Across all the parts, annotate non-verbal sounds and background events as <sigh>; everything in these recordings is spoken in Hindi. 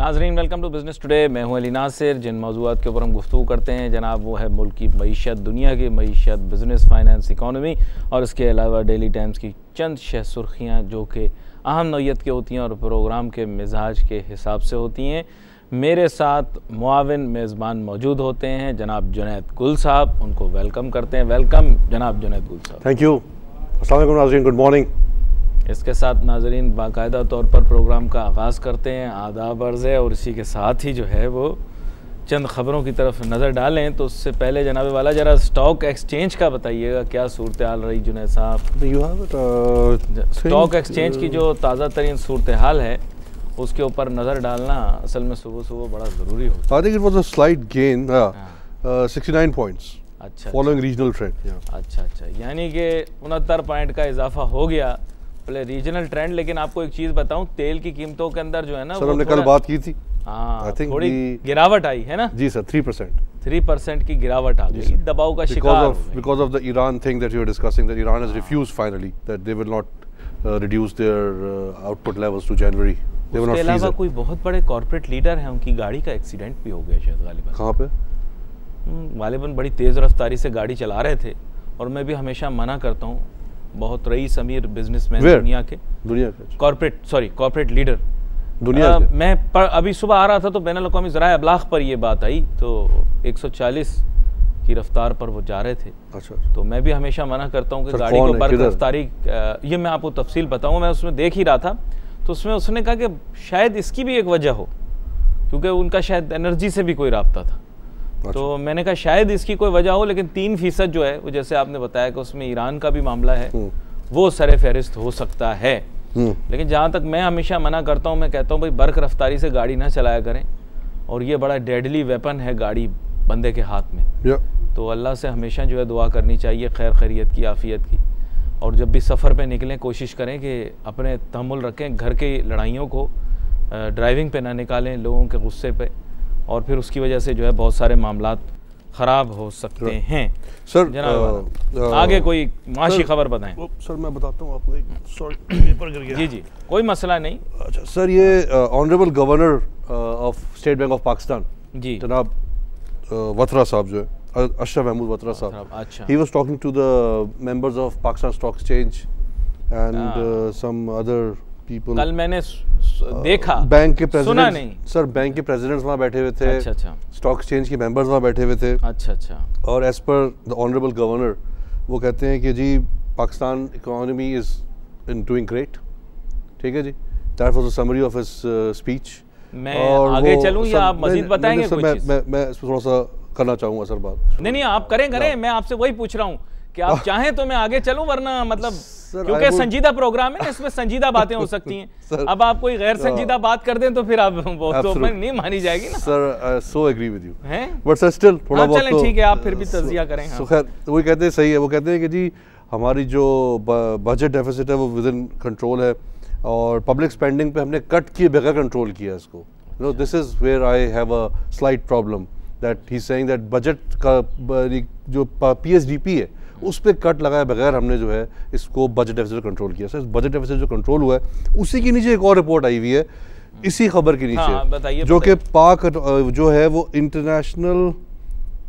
नाजरीन वेलकम टू बिज़नेस टुडे मैं हूं अली नासिर जिन मौजूद के ऊपर हम गुफ्तु करते हैं जनाब वो है मुल्क की मीशत दुनिया की मीशत बिज़नेस फाइनेंस इकानमी और इसके अलावा डेली टाइम्स की चंद शह सुर्खियाँ जो कि अहम नोयत के होती हैं और प्रोग्राम के मिजाज के हिसाब से होती हैं मेरे साथ मुआवन मेज़बान मौजूद होते हैं जनाब जुनेद गुल साहब उनको वेलकम करते हैं वेलकम जनाब जुनेद गुल साहब थैंक यू असल नाजरीन गुड मॉर्निंग इसके साथ नाजरीन बाकायदा तौर पर प्रोग्राम का आगाज़ करते हैं आदाब अर्ज़ है और इसी के साथ ही जो है वो चंद ख़बरों की तरफ नज़र डालें तो उससे पहले जनाब वाला ज़रा स्टॉक एक्सचेंज का बताइएगा क्या सूरत हाल रही जुनेद साहब स्टॉक एक्सचेंज uh, की uh, जो ताज़ा तरीन सूरत हाल है उसके ऊपर नज़र डालना असल में सुबह सुबह बड़ा ज़रूरी होता अच्छा अच्छा यानी कि उनहत्तर पॉइंट का इजाफा हो गया पहले रीजनल ट्रेंड लेकिन आपको एक चीज बताऊं तेल की कीमतों के अंदर जो है ना सर हमने कल बात की थी हाँ थोड़ी the... गिरावट आई है ना जी sir three percent three percent की गिरावट आ गई दबाव का शिकार because of the Iran thing that you are discussing that Iran has refuse finally that they will not reduce their output levels to January they will not उसके अलावा कोई बहुत बड़े कॉर्पोरेट लीडर हैं उनकी गाड़ी का एक्सीडेंट भी हो गया शायद गालिबन कहाँ पे हम्म, गालिबन बड़ी तेज़ रफ्तारी से गाड़ी चला रहे थे और मैं भी हमेशा मना करता हूँ बहुत रईस अमीर बिजनेसमैन दुनिया के दुनिया के कॉर्पोरेट सॉरी कॉर्पोरेट लीडर दुनिया आ, मैं पर अभी सुबह आ रहा था तो बैन अवी ज़रा अबलाख पर ये बात आई तो 140 की रफ्तार पर वो जा रहे थे अच्छा, अच्छा तो मैं भी हमेशा मना करता हूँ कि गाड़ी को बर रफ्तारी ये मैं आपको तफसील बताऊँ मैं उसमें देख ही रहा था तो उसमें उसने कहा कि शायद इसकी भी एक वजह हो क्योंकि उनका शायद एनर्जी से भी कोई रबता था अच्छा। तो मैंने कहा शायद इसकी कोई वजह हो लेकिन तीन फीसद जो है वो जैसे आपने बताया कि उसमें ईरान का भी मामला है हम्म। वो सर फहरिस्त हो सकता है हम्म। लेकिन जहाँ तक मैं हमेशा मना करता हूँ मैं कहता हूँ भाई बर्क रफ्तारी से गाड़ी ना चलाया करें और ये बड़ा डेडली वेपन है गाड़ी बंदे के हाथ में तो अल्लाह से हमेशा जो है दुआ करनी चाहिए खैर खैरियत की आफियत की और जब भी सफ़र पर निकलें कोशिश करें कि अपने तहमुल रखें घर के लड़ाइयों को ड्राइविंग पे ना निकालें लोगों के गुस्से पर और फिर उसकी वजह से जो है बहुत सारे मामला ख़राब हो सकते हैं सर जनाब uh, uh, आगे कोई माशी खबर बताएं सर मैं बताता हूँ आपको एक पेपर कर गया जी जी कोई मसला नहीं अच्छा सर ये honourable governor of state bank of Pakistan जी जनाब वतरा uh, साहब जो है अशरफ महमूद Watra साहब अच्छा ही was talking to the members of Pakistan stock exchange and some other people कल मैंने देखा बैंक uh, के सुना नहीं सर बैंक के प्रेसिडेंट्स वहाँ बैठे हुए थे अच्छा अच्छा स्टॉक एक्सचेंज के मेंबर्स वहाँ बैठे हुए थे अच्छा अच्छा और as per the honourable governor वो कहते हैं कि जी Pakistan economy is in doing great ठीक है जी that was the summary of his speech मैं आगे चलूं या आप मजीद बताएंगे कुछ मैं मैं थोड़ा सा करना चाहूंगा सर बात नहीं नहीं आप करें करें हाँ। मैं आपसे वही पूछ रहा हूँ कि आप <laughs> चाहें तो मैं आगे चलूं वरना मतलब क्योंकि संजीदा प्रोग्राम है इसमें संजीदा <laughs> बातें हो सकती हैं सर, अब आप कोई गैर संजीदा हाँ। बात कर दें तो फिर आप वो तो नहीं मानी जाएगी ना sir so agree with you but sir still थोड़ा बहुत चलें तो, ठीक है आप फिर भी uh, तजिया करें हाँ। खैर तो वही कहते हैं सही है वो कहते हैं कि जी हमारी जो बजट डेफिसिट है वो विद इन कंट्रोल है और पब्लिक स्पेंडिंग पे हमने कट किए बगैर कंट्रोल किया इसको no this is where I have a slight problem that he saying that budget का जो पीएसडीपी है उस पर कट लगाए बगैर हमने जो है इसको बजट डेफिसिट कंट्रोल किया सर बजट डेफिसिट जो कंट्रोल हुआ है उसी के नीचे एक और रिपोर्ट आई हुई है इसी खबर के नीचे हाँ, बताइए जो कि पाक जो है वो international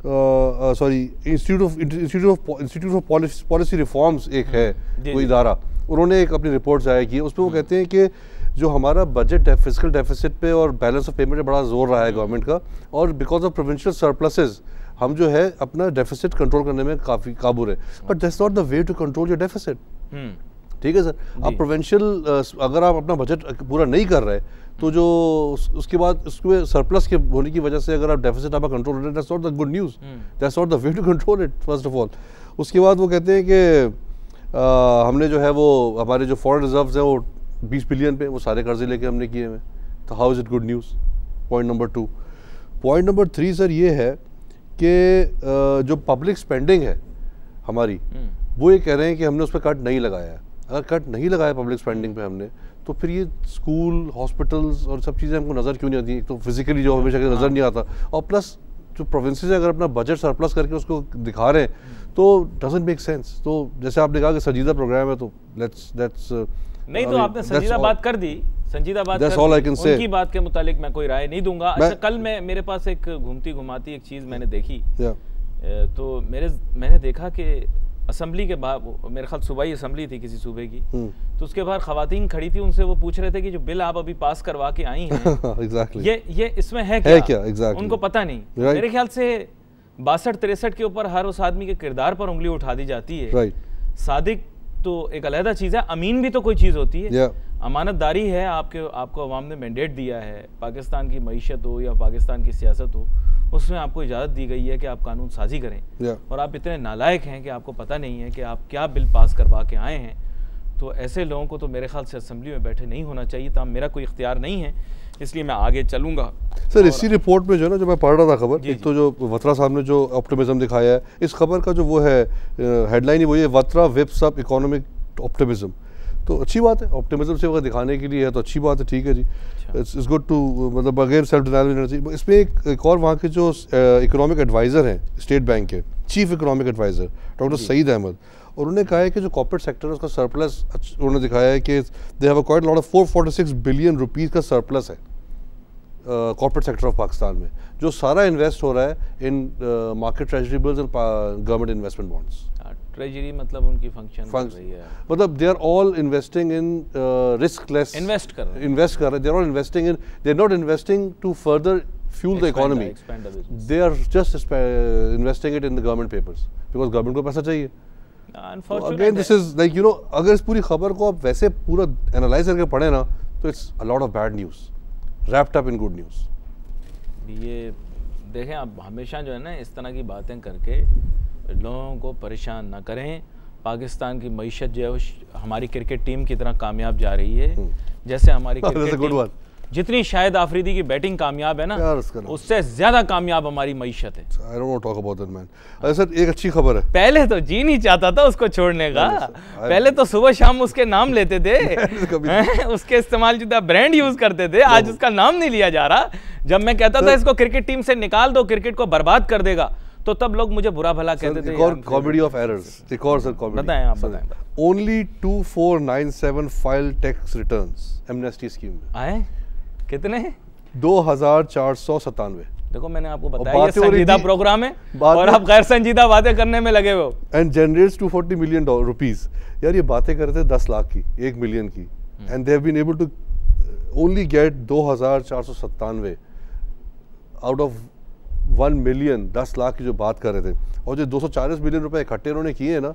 sorry institute of institute of institute of policy reforms एक है हम्म, वो इदारा उन्होंने एक अपनी रिपोर्ट जाया की है वो हम्म। कहते हैं कि जो हमारा बजट फिजिकल डेफिसिट पे और बैलेंस ऑफ पेमेंट पे बड़ा जोर रहा है गवर्नमेंट हम्म। का और बिकॉज ऑफ प्रोविंशियल सरप्लसेज हम जो है अपना डेफिसिट कंट्रोल करने में काफ़ी काबू रहे but that's not the way to control your deficit ठीक है सर आप प्रोवेंशियल अगर आप अपना बजट uh, पूरा नहीं कर रहे तो hmm. जो उस, उसके बाद उसके सरप्लस के होने की वजह से अगर आप डेफिसिट आपका कंट्रोल रहे that's not the good news that's not the way to control it first of all उसके बाद वो कहते हैं कि uh, हमने जो है वो हमारे जो फॉरन रिजर्व हैं वो बीस बिलियन पे वो सारे कर्जे लेके हमने किए हैं तो how is it good news point number two point number three sir ये है कि जो पब्लिक स्पेंडिंग है हमारी हम्म। वो ये कह रहे हैं कि हमने उस पर कट नहीं लगाया अगर कट नहीं लगाया पब्लिक स्पेंडिंग पे हमने तो फिर ये स्कूल हॉस्पिटल्स और सब चीज़ें हमको नज़र क्यों नहीं आती एक तो फिजिकली जो हमेशा नज़र हाँ। नहीं आता और प्लस जो प्रोविंसेज अगर अपना बजट सरप्लस करके उसको दिखा रहे हैं हम्म। तो डजेंट मेक सेंस तो जैसे आपने कहा कि सजीदा प्रोग्राम है तो लेट्स लेट्स नहीं तो आपने सजीदा बात कर दी संजीदा बात That's all I can say. उनकी बात के मुतालिक मैं कोई राय नहीं दूंगा अच्छा कल मैं मेरे पास एक घूमती घुमाती एक चीज़ मैंने देखी yeah. तो मेरे मैंने देखा कि असम्बली के मेरे ख्याल असम्बली थी किसी सूबे की hmm. तो उसके बाहर खातन खड़ी थी उनसे वो पूछ रहे थे कि जो बिल आप अभी पास करवा के आई <laughs> exactly. ये ये इसमें है क्या, है क्या? Exactly. उनको पता नहीं right. मेरे ख्याल से बासठ तिरसठ के ऊपर हर उस आदमी के किरदार पर उंगली उठा दी जाती है सादिक तो एक अलहदा चीज़ है अमीन भी तो कोई चीज़ होती है अमानतदारी है आपके आपको अवाम ने मैंडेट दिया है पाकिस्तान की मीशत हो या पाकिस्तान की सियासत हो उसमें आपको इजाज़त दी गई है कि आप कानून साजी करें और आप इतने नालायक हैं कि आपको पता नहीं है कि आप क्या बिल पास करवा के आए हैं तो ऐसे लोगों को तो मेरे ख्याल से असम्बली में बैठे नहीं होना चाहिए था तो मेरा कोई इख्तियार नहीं है इसलिए मैं आगे चलूंगा सर इसी रिपोर्ट में जो है ना जो मैं पढ़ रहा था खबर एक तो जो वत्रा साहब ने जो ऑप्टिमिज्म दिखाया है इस खबर का जो वो है हेडलाइन ही वो ये Watra waves of economic optimism तो अच्छी बात है ऑप्टिमिज्म से वगैरह दिखाने के लिए है तो अच्छी बात है ठीक है जी इट्स गुड टू मतलब बगैर सेल्फ डिनाइल रहना चाहिए इसमें एक, एक और वहाँ के जो इकोनॉमिक एडवाइज़र हैं स्टेट बैंक के chief economic adviser doctor Saeed Ahmed और उन्होंने कहा है कि जो कॉपरेट सेक्टर है उसका सरप्लस उन्होंने दिखाया है कि they have acquired lot of four forty six billion rupees का सरप्लस है कॉपरेट सेक्टर ऑफ पाकिस्तान में जो सारा इन्वेस्ट हो रहा है in market treasury bills and government investment bonds treasury मतलब उनकी फंक्शन रही है मतलब they are all investing in riskless invest कर रहे इन्वेस्ट कर रहे हैं they are all investing in they are not investing to further fuel the economy they are just investing it in the government papers because government को पैसा चाहिए again this is like you know अगर इस पूरी खबर को आप वैसे पूरा एनालाइज करके पढ़े ना तो it's a lot of bad news wrapped up in good news ये देखें आप हमेशा जो है ना इस तरह की बातें करके लोगों को परेशान ना करें पाकिस्तान की मीशत जो है हमारी क्रिकेट टीम की तरह कामयाब जा रही है हम्म। जैसे हमारी हाँ, क्रिकेट टीम जितनी शायद आफरीदी की बैटिंग कामयाब है ना उससे ज्यादा कामयाब हमारी मीशत है सर एक अच्छी खबर है पहले तो जी नहीं चाहता था उसको छोड़ने का पहले तो सुबह शाम उसके नाम लेते थे <laughs> उसके इस्तेमाल जुदा ब्रांड यूज करते थे आज हाँ। उसका नाम नहीं लिया जा रहा जब मैं कहता था इसको क्रिकेट टीम से निकाल दो क्रिकेट को बर्बाद कर देगा तो तब लोग मुझे बुरा भला कहते थे और कॉमेडी ऑफ एरर्स एक और सर कॉमेडी बताएं आप बताएं only 2497 file tax returns amnesty scheme में आए कितने दो हजार देखो मैंने आपको बताया ये संजीदा प्रोग्राम है और आप गैर संजीदा बातें करने में लगे हो एंड जनरेट्स 240 मिलियन रुपीस यार ये बातें कर रहे थे 10 लाख की 1 मिलियन की and they have been able to only get 2497 out of one million दस लाख की जो बात कर रहे थे और जो दो सौ चालीस मिलियन रुपए इकट्ठे उन्होंने किए हैं ना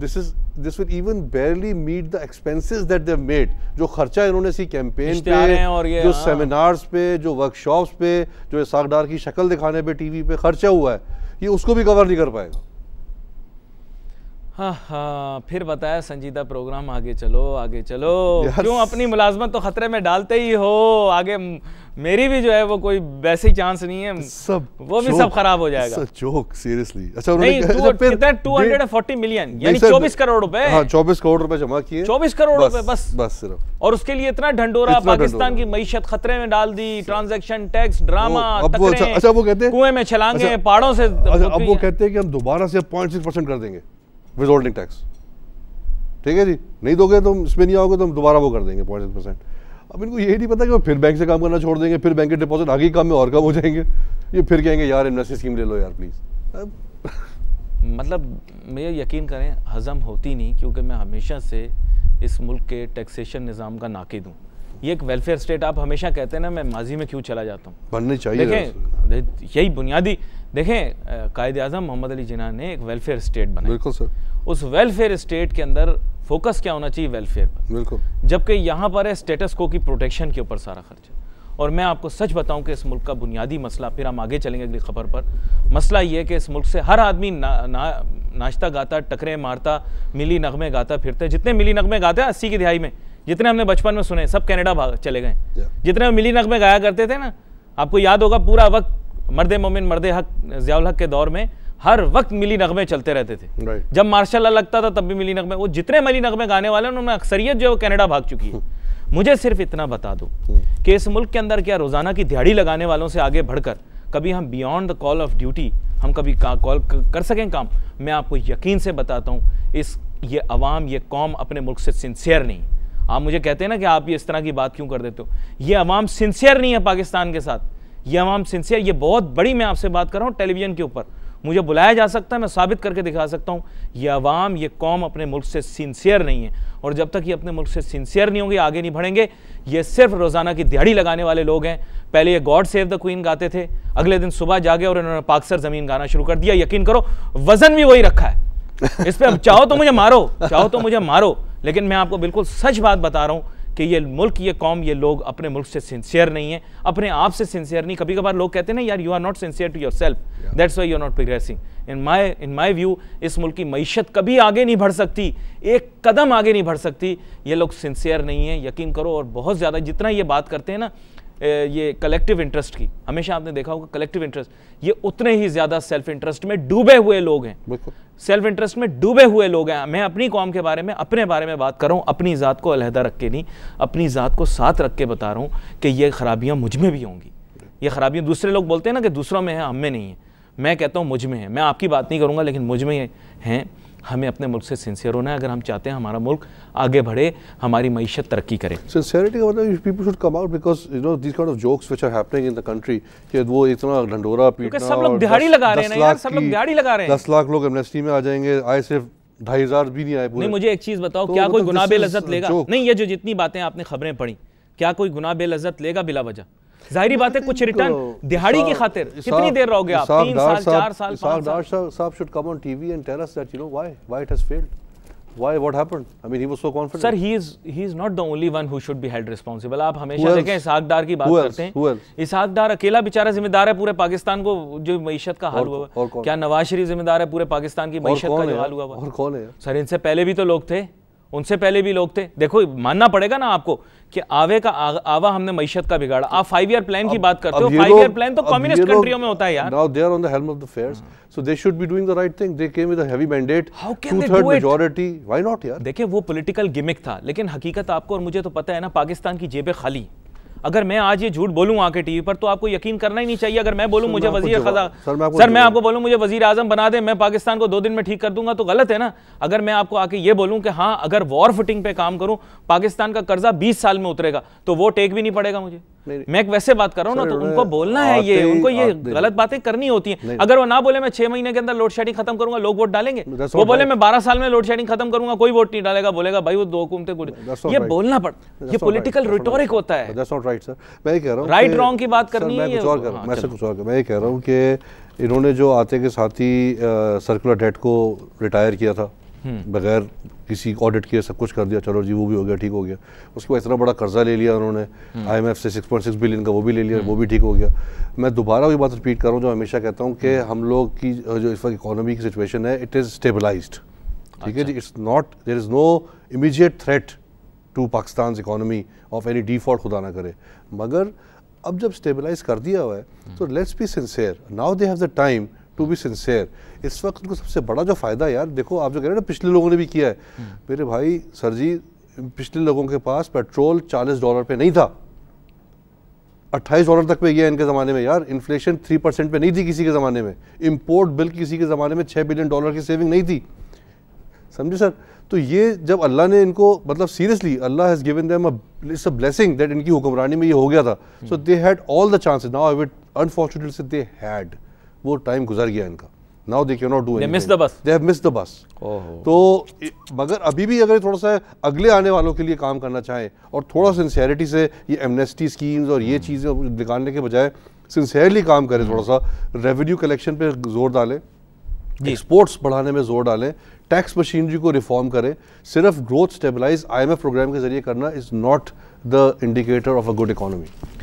this is this will even barely meet the expenses that they made जो खर्चा इन्होंने सी कैंपेन पे और ये जो हाँ। सेमिनार्स पे जो वर्कशॉप्स पे जो इसाकडार की शक्ल दिखाने पे टीवी पे खर्चा हुआ है ये उसको भी कवर नहीं कर पाएगा हाँ, हाँ, फिर बताया संजीदा प्रोग्राम आगे चलो आगे चलो क्यों अपनी मुलाजमत तो खतरे में डालते ही हो आगे मेरी भी जो है वो कोई वैसे चांस नहीं है सब वो भी सब खराब हो जाएगा जोक सीरियसली अच्छा उन्होंने अच्छा, कितना फोर्टी मिलियन यानी चौबीस करोड़ रुपए हाँ, चौबीस करोड़ रुपए जमा किए चौबीस करोड़ रुपए बस बस सिर्फ और उसके लिए इतना ढंडोरा पाकिस्तान की मीशत खतरे में डाल दी ट्रांजेक्शन टैक्स ड्रामा अच्छा वो कहते हैं कुएं में छलांगे अच्छा, पहाड़ों से अच्छा, अब वो कहते हैं कि हम दोबारा से 0.6 परसेंट कर देंगे विजोल्टिंग टैक्स ठीक है जी नहीं दोगे तो इसमें नहीं आओगे तो हम दोबारा वो कर देंगे पॉइंट परसेंट अब इनको यही नहीं पता कि फिर बैंक से काम करना छोड़ देंगे फिर बैंक के डिपॉजिट आगे काम में और कम हो जाएंगे ये फिर कहेंगे यार इन्वेस्टमेंट स्कीम ले लो यार प्लीज़ <laughs> मतलब मेरा यकीन करें हज़म होती नहीं क्योंकि मैं हमेशा से इस मुल्क के टैक्सेशन निज़ाम का नाकद हूँ ये एक वेलफेयर स्टेट आप हमेशा कहते हैं ना मैं माजी में क्यों चला जाता हूँ बनने चाहिए देखें यही बुनियादी देखें कायद अजम मोहम्मद अली जिना ने एक वेलफेयर स्टेट बनाया बिल्कुल सर उस वेलफेयर स्टेट के अंदर फोकस क्या होना चाहिए वेलफेयर पर बिल्कुल जबकि यहाँ पर है स्टेटस को की प्रोटेक्शन के ऊपर सारा खर्चा और मैं आपको सच बताऊं कि इस मुल्क का बुनियादी मसला फिर हम आगे चलेंगे अगली खबर पर मसला ये है कि इस मुल्क से हर आदमी ना, ना नाश्ता गाता टकरे मारता मिली नगमे गाता फिरते जितने मिली नगमे गाते हैं अस्सी की दिहाई में जितने हमने बचपन में सुने सब कनाडा भाग चले गए जितने मिली नगमे गाया करते थे ना आपको याद होगा पूरा वक्त मर्द मोमिन मर्द हक जियाल हक के दौर में हर वक्त मिली नगमे चलते रहते थे जब मार्शाला लगता था तो तब भी मिली नगमे वो जितने मिली नगमे गाने वाले उन्होंने अक्सरियत जो है वो भाग चुकी है hmm. मुझे सिर्फ इतना बता दो hmm. कि इस मुल्क के अंदर क्या रोज़ाना की दिहाड़ी लगाने वालों से आगे बढ़कर कभी हम beyond the call of duty हम कभी कॉल कर सकें काम मैं आपको यकीन से बताता हूँ इस ये अवाम ये कौम अपने मुल्क से सिंसियर नहीं आप मुझे कहते हैं ना कि आप ये इस तरह की बात क्यों कर देते हो ये अवाम सिंसियर नहीं है पाकिस्तान के साथ ये अवाम सिंसियर ये बहुत बड़ी मैं आपसे बात कर रहा हूँ टेलीविज़न के ऊपर मुझे बुलाया जा सकता है मैं साबित करके दिखा सकता हूँ ये आवाम ये कौम अपने मुल्क से सिंसियर नहीं है और जब तक ये अपने मुल्क से सिंसियर नहीं होंगे आगे नहीं बढ़ेंगे ये सिर्फ रोज़ाना की दिहाड़ी लगाने वाले लोग हैं पहले ये गॉड सेव द क्वीन गाते थे अगले दिन सुबह जागे और इन्होंने पाकसर ज़मीन गाना शुरू कर दिया यकीन करो वज़न भी वही रखा है इस पर अब चाहो तो मुझे मारो चाहो तो मुझे मारो लेकिन मैं आपको बिल्कुल सच बात बता रहा हूँ कि ये मुल्क ये कौम ये लोग अपने मुल्क से सिंसियर नहीं है अपने आप से सिंसियर नहीं कभी कभार लोग कहते हैं ना यार you are not sincere to yourself that's why you are not progressing in my in my view इस मुल्क की मीशत कभी आगे नहीं बढ़ सकती एक कदम आगे नहीं बढ़ सकती ये लोग सिंसियर नहीं है यकीन करो और बहुत ज़्यादा जितना ये बात करते हैं ना ये कलेक्टिव इंटरेस्ट की हमेशा आपने देखा होगा कलेक्टिव इंटरेस्ट ये उतने ही ज़्यादा सेल्फ इंटरेस्ट में डूबे हुए लोग हैं सेल्फ इंटरेस्ट में डूबे हुए लोग हैं मैं अपनी कौम के बारे में अपने बारे में बात कर रहा हूँ अपनी ज़ात को अलहदा रख के नहीं अपनी ज़ात को साथ रख के बता रहा हूँ कि ये ख़राबियाँ मुझ में भी होंगी ये ख़राबियाँ दूसरे लोग बोलते हैं ना कि दूसरों में है हम में नहीं है मैं कहता हूँ मुझ में है मैं आपकी बात नहीं करूँगा लेकिन मुझ में हैं हमें अपने मुल्क से सिंसियर होना है अगर हम चाहते हैं हमारा मुल्क आगे बढ़े हमारी मीशत तरक्की करे मतलब सिंसियरिटी मुझे एक चीज बताओ तो क्या कोई मतलब गुनाह लेगा नहीं ये जो जितनी बातें आपने खबरें पढ़ी क्या कोई गुनाह लजत लेगा बिला वजह जाहिर बात है कुछ रिटर्न तो दिहाड़ी की खातिर कितनी देर रहोगे आप तीन साल चार साल पांच साल साहब should come on TV and tell that you know why why it has failed why what happened i mean he was so confident sir he is he is not the only one who should be held responsible आप हमेशा देखें इसहाक डार की बात करते हैं Who इसहाक डार अकेला बिचारा जिम्मेदार है पूरे पाकिस्तान को जो मईशत का हाल हुआ क्या नवाज शरीफ जिम्मेदार है पूरे पाकिस्तान की मईशत का जो हाल हुआ और कौन है Sir, इनसे पहले भी तो लोग थे उनसे पहले भी लोग थे देखो मानना पड़ेगा ना आपको कि आवे का आ, आवा हमने मीशत का बिगाड़ा आप फाइव ईयर प्लान की बात करते हो फाइव ईयर प्लान तो कम्युनिस्ट कंट्रियों में होता है यार now they are on the helm of the affairs so they should be doing the right thing they came with a heavy mandate two third majority why not यार देखिए वो पॉलिटिकल गिमिक था लेकिन हकीकत आपको और मुझे तो पता है ना पाकिस्तान की जेबें खाली अगर मैं आज ये झूठ बोलूँ आके टीवी पर तो आपको यकीन करना ही नहीं चाहिए अगर मैं बोलूँ मुझे वजीर खजा सर मैं सर मैं आपको बोलूँ मुझे वजीर आजम बना दें मैं पाकिस्तान को दो दिन में ठीक कर दूंगा तो गलत है ना अगर मैं आपको आके ये बोलूं कि हाँ अगर वॉर फिटिंग पे काम करूँ पाकिस्तान का कर्जा बीस साल में उतरेगा तो वो टेक भी नहीं पड़ेगा मुझे मैं एक वैसे बात कर रहा हूँ ना तो उनको बोलना है ये उनको ये गलत बातें करनी होती है अगर वो ना बोले मैं छह महीने के अंदर लोड शेडिंग खत्म करूंगा लोग वोट डालेंगे वो बोले मैं बारह साल में लोड शेडिंग खत्म करूंगा कोई वोट नहीं डालेगा बोलेगा भाई वो दो घूमते ये बोलना पड़ता ये पोलिटिकल रिटोरिक होता है राइट रॉन्ग की बात करनी है हाँ, इन्होंने जो आते के साथ ही सर्कुलर डेट को रिटायर किया था हम्म। बगैर किसी ऑडिट किया सब कुछ कर दिया चलो जी वो भी हो गया ठीक हो गया उसके बाद इतना बड़ा कर्जा ले लिया उन्होंने आईएमएफ हम्म। से 6.6 बिलियन का वो भी ले लिया हम्म। वो भी ठीक हो गया मैं दोबारा वही बात रिपीट कर रहा हूँ जो हमेशा कहता हूँ कि हम्म। हम लोग की जो इस वक्त इकोनॉमी की सिचुएशन है इट इज़ स्टेबलाइज ठीक है अच्छा। जी it's not there is no immediate threat to Pakistan economy of any default खुदा ना करे मगर अब जब स्टेबलाइज कर दिया हुआ है तो let's be sincere now they have the time to be sincere इस वक्त उनको सबसे बड़ा जो फ़ायदा यार देखो आप जो कह रहे हो ना पिछले लोगों ने भी किया है हम्म। मेरे भाई सर जी पिछले लोगों के पास पेट्रोल चालीस डॉलर पे नहीं था अट्ठाईस डॉलर तक पे गया इनके ज़माने में यार इन्फ्लेशन थ्री परसेंट पे नहीं थी किसी के ज़माने में इम्पोर्ट बिल किसी के ज़माने में छः बिलियन डॉलर की सेविंग नहीं थी समझे सर तो ये जब अल्लाह ने इनको मतलब सीरियसली अल्लाह has given them it's a blessing that इनकी हुक्मरानी में ये हो गया था so they had all the chances now I wit unfortunately they had वो टाइम गुजर गया इनका now they can not do miss the bus they have miss the बस तो मगर अभी भी अगर थोड़ा सा अगले आने वालों के लिए काम करना चाहें और थोड़ा सिंसियरिटी से ये एमनेस्टी स्कीम्स और ये चीज़ें निकालने के बजाय सिंसियरली काम करें थोड़ा सा रेवेन्यू कलेक्शन पे जोर डालें एक्सपोर्ट्स बढ़ाने में जोर डालें टैक्स मशीनरी को रिफॉर्म करें सिर्फ ग्रोथ स्टेबलाइज आईएमएफ प्रोग्राम के जरिए करना is not the indicator of a good economy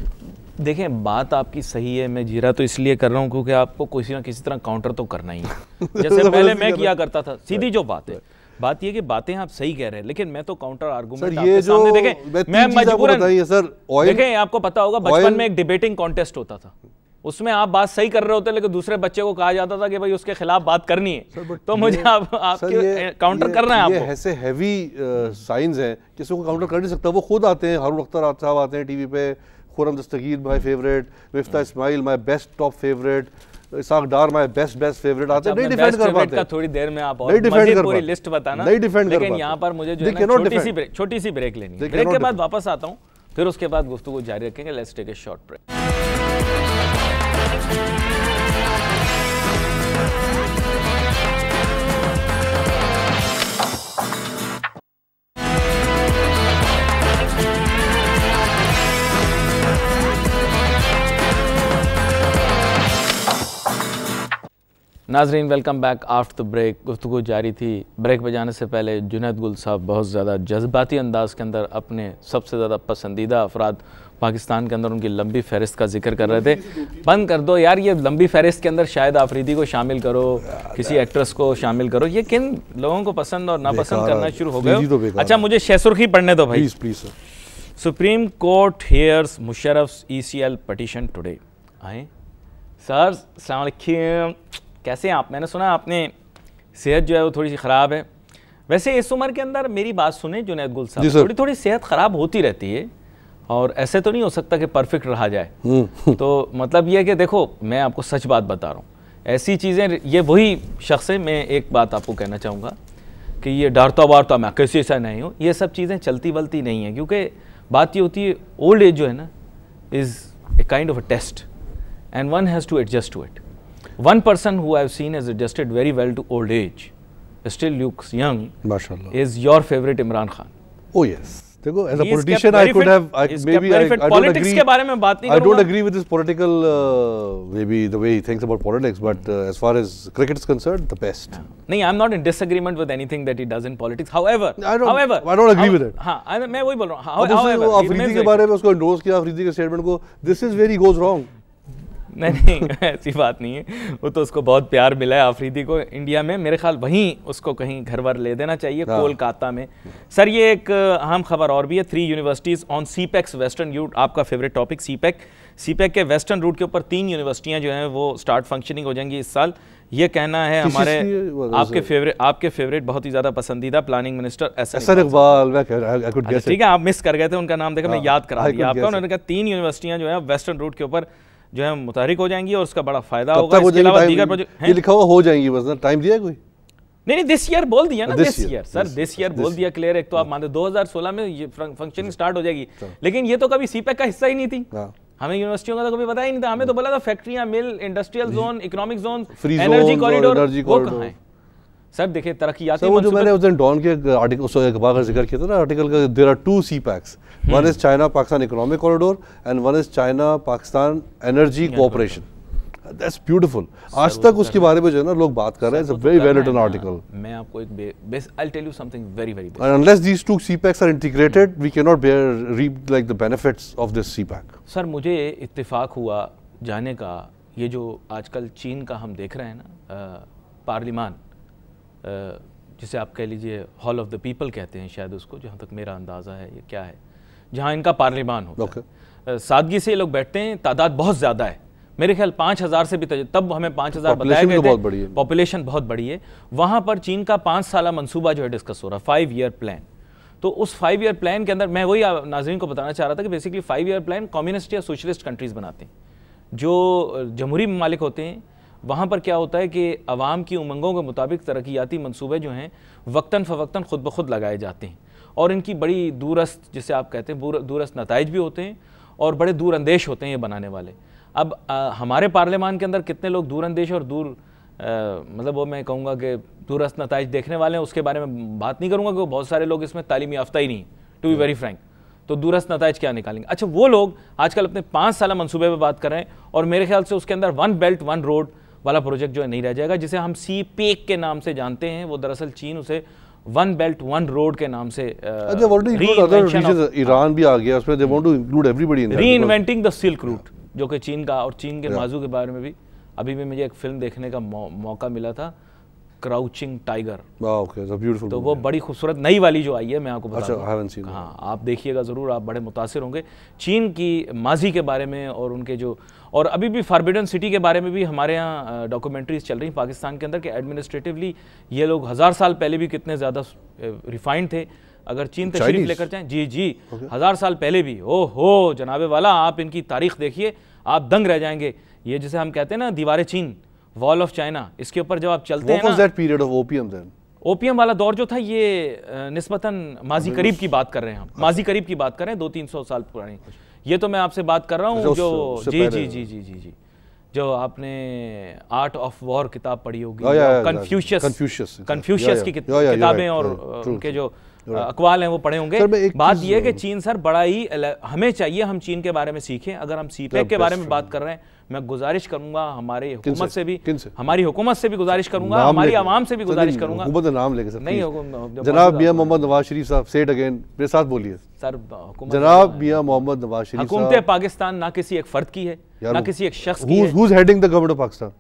देखें बात आपकी सही है मैं जीरा तो इसलिए कर रहा हूँ क्योंकि आपको किसी ना किसी तरह काउंटर तो करना ही है <laughs> जैसे पहले मैं किया करता था सीधी जो बात है बात ये कि बातें आप सही कह रहे हैं लेकिन मैं तो काउंटर आर्गुमेंट आपके सामने देखें मैं मजबूरन सर देखें आपको पता होगा बचपन में एक डिबेटिंग कॉन्टेस्ट होता था उसमें आप बात सही कर रहे होते लेकिन दूसरे बच्चे को कहा जाता था कि भाई उसके खिलाफ बात करनी है सर, तो मुझे आप आपके काउंटर करना है आपको ये ऐसे हैवी साइंस हैं को काउंटर कर नहीं सकता वो खुद आते हैं हारून अख्तर साहब आते हैं टीवी पे Khurram Dastgir my favourite Miftah Ismail, my best top favourite Ishaq Dar my best best favourite आते हैं नहीं डिफेंड कर पाते का थोड़ी देर में आप और नहीं कर पूरी लिस्ट बताना नहीं डिफेंड कर लेकिन यहाँ पर मुझे जो है छोटी सी ब्रेक छोटी सी ब्रेक लेनी है ब्रेक के बाद वापस आता हूँ फिर उसके बाद गुफ्तु जारी रखेंगे let's take a short break नाजरीन welcome back after the break गुफ्तु जारी थी ब्रेक पर जाने से पहले जुनेद गुल साहब बहुत ज़्यादा जज्बाती अंदाज के अंदर अपने सबसे ज़्यादा पसंदीदा अफराद पाकिस्तान के अंदर उनकी लंबी फहरिस्त का जिक्र कर रहे थे बंद कर दो यार ये लंबी फहरिस्त के अंदर शायद आफरीदी को शामिल करो किसी एक्ट्रेस को शामिल करो ये किन लोगों को पसंद और नापसंद करना शुरू हो गया तो अच्छा मुझे शेसुरखी पढ़ने दो भाई please supreme court hears Musharraf E C L petition today आए सर सामखी कैसे हैं आप मैंने सुना आपने सेहत जो है वो थोड़ी सी ख़राब है वैसे इस उम्र के अंदर मेरी बात सुने जुनेद गुल साहब थोड़ी थोड़ी सेहत ख़राब होती रहती है और ऐसे तो नहीं हो सकता कि परफेक्ट रहा जाए हम्म। <laughs> तो मतलब ये है कि देखो मैं आपको सच बात बता रहा हूँ ऐसी चीज़ें ये वही शख्स है मैं एक बात आपको कहना चाहूँगा कि ये डरता वारता मैं कैसे ऐसा नहीं हूँ ये सब चीज़ें चलती वलती नहीं है क्योंकि बात ये होती है ओल्ड एज जो है ना is a kind of a test and one has to adjust to it One person who I have seen has adjusted very well to old age, still looks young, Mashallah. is your favorite Imran Khan. Oh yes. देखो as a politician I could have I maybe I politics के बारे में बात नहीं I don't agree with this political maybe the way he thinks about politics but as far as cricket is concerned the best नहीं I am not in disagreement with anything that he does in politics however however I don't agree with it हां मैं वही बोल रहा हूं हाउएवर अफरीदी के बारे में उसको एंडोर्स किया अफरीदी के स्टेटमेंट को this is very goes wrong नहीं नहीं <laughs> ऐसी बात नहीं है वो तो उसको बहुत प्यार मिला है आफरीदी को इंडिया में मेरे ख्याल वहीं उसको कहीं घर वर ले देना चाहिए हाँ। कोलकाता में सर ये एक अहम खबर और भी है three universities on CPEC's western route आपका फेवरेट टॉपिक सी पैक के वेस्टर्न रूट के ऊपर तीन यूनिवर्सिटियाँ जो हैं वो स्टार्ट फंक्शनिंग हो जाएंगी इस साल ये कहना है हमारे आपके फेवरेट आपके फेवरेट बहुत ही ज्यादा पसंदीदा प्लानिंग मिनिस्टर इकबाल अच्छा, ठीक है आप मिस कर गए थे उनका नाम देखा मैं हाँ, याद करा दिया आपका उन्होंने कहा तीन यूनिवर्सिटियां जो है वेस्टर्न रूट के ऊपर जो है मुतहरिक हो जाएंगी और उसका बड़ा फायदा होगा ये लिखा हुआ हो जाएंगी बस टाइम दिया कोई नहीं नहीं दिस ईयर बोल दिया ना this year sir this year बोल दिया क्लियर एक तो आप हाँ। मानते 2016 में ये फंक्शनिंग स्टार्ट हो जाएगी लेकिन ये तो कभी सीपैक e का हिस्सा ही नहीं थी हाँ। हमें यूनिवर्सिटियों का तो कभी पता ही नहीं था हमें तो बोला था फैक्ट्रियां मिल industrial zone economic zone energy corridor वो कहाँ है सर देखिए तरक्याती सर वो जो मैंने उस दिन डॉन के आर्टिकल उस अखबार का जिक्र किया था ना आर्टिकल का there are two CPECs one is China Pakistan economic corridor and one is China Pakistan energy cooperation that's beautiful आज तक तो उसके बारे में जो है ना लोग बात कर रहे हैं it's very well written article मैं आपको एक बेस I tell you something very very and unless these two CPECs are integrated we can not bear reap like the benefits of this CPEC sir मुझे इत्तेफाक हुआ जाने का ये जो आजकल चीन का हम देख रहे हैं ना पार्लियामेंट जिसे आप कह लीजिए हॉल ऑफ द पीपल कहते हैं शायद उसको जहाँ तक मेरा अंदाज़ा है ये क्या है जहाँ इनका पार्लिमान होता okay. है सादगी से ये लोग बैठते हैं तादाद बहुत ज़्यादा है मेरे ख्याल पाँच हज़ार से भी तब हमें पाँच हज़ार बताया गया बहुत बड़ी है पॉपुलेशन बहुत बड़ी है वहाँ पर चीन का पाँच साल मनसूबा जो है डिस्कस हो रहा है फाइव ईयर प्लान तो उस फाइव ईयर प्लान के अंदर मैं वही नाजरन को बताना चाह रहा था कि basically five year plan communist या सोशलिस्ट कंट्रीज़ बनाते हैं जो जमहूरी ममालिक होते हैं वहाँ पर क्या होता है कि आवाम की उमंगों के मुताबिक तरक्याती मनसूबे जो हैं वक्ता फ़वक्ता ख़ुद ब खुद लगाए जाते हैं और इनकी बड़ी दूरस्त जिसे आप कहते हैं दूरस्त नतज भी होते हैं और बड़े दूरंदेश होते हैं ये बनाने वाले अब आ, हमारे पार्लियामान के अंदर कितने लोग दूरंदेश और दूर आ, मतलब वो मैं कहूँगा कि दूरस्त नतज देखने वाले हैं उसके बारे में बात नहीं करूँगा क्योंकि बहुत सारे लोग इसमें तालीम याफ्ता ही नहीं टू बी वेरी फ्रेंक तो दूरस्त नतज क्या निकालेंगे अच्छा वो लोग आजकल अपने पाँच साल मनसूबे पर बात कर रहे हैं और मेरे ख्याल से उसके अंदर वन बेल्ट वन रोड वाला प्रोजेक्ट जो है नहीं रह जाएगा जिसे हम सी पेक के नाम से जानते हैं वो दरअसल चीन उसे वन बेल्ट वन रोड के नाम से ईरान अच्छा, भी आ गया री इन्वेंटिंग द सिल्क रूट जो कि चीन का और चीन के माजू के बारे में भी अभी भी मुझे एक फिल्म देखने का मौका मिला था क्राउचिंग टाइगर okay, तो वो बड़ी खूबसूरत नई वाली जो आई है मैं आपको बता अच्छा, हाँ आप देखिएगा ज़रूर आप बड़े मुतासर होंगे चीन की माजी के बारे में और उनके जो और अभी भी फारबिडन सिटी के बारे में भी हमारे यहाँ डॉक्यूमेंट्रीज चल रही पाकिस्तान के अंदर कि एडमिनिस्ट्रेटिवली ये लोग हज़ार साल पहले भी कितने ज़्यादा रिफाइंड थे अगर चीन तशरीफ लेकर जाएं जी जी okay. हज़ार साल पहले भी ओ हो जनाबे वाला आप इनकी तारीख देखिए आप दंग रह जाएंगे ये जैसे हम कहते हैं ना दीवार चीन वॉल ऑफ चाइना इसके ऊपर जब आप चलते हैं ओपीएम वाला दौर जो था ये नस्बता माजी करीब की बात कर रहे हैं हम माजी करीब की बात कर रहे हैं दो तीन सौ साल पुरानी अच्छा। ये तो मैं आपसे बात कर रहा हूँ जो जी जी जी जी जी जी जो आपने आर्ट ऑफ वॉर किताब पढ़ी होगी कन्फ्यूशियस कन्फ्यूशियस की किताबें और उनके जो अकवाल हैं वो पढ़े होंगे बात यह कि चीन सर बड़ा ही हमें चाहिए हम चीन के बारे में सीखें अगर हम सी के बारे में बात कर रहे हैं मैं गुजारिश करूंगा हमारे हुकूमत से भी हमारी हुकूमत से भी गुजारिश करूंगा हमारी आवाम से भी गुजारिश करूंगा नाम लेके सर नहीं जनाब मियां मोहम्मद नवाज शरीफ साहब सेट अगेन मेरे साथ बोलिए सर जनाब मियां मोहम्मद नवाज शरीफ हुकूमत पाकिस्तान ना किसी एक फर्द की है ना किसी एक शख्स की है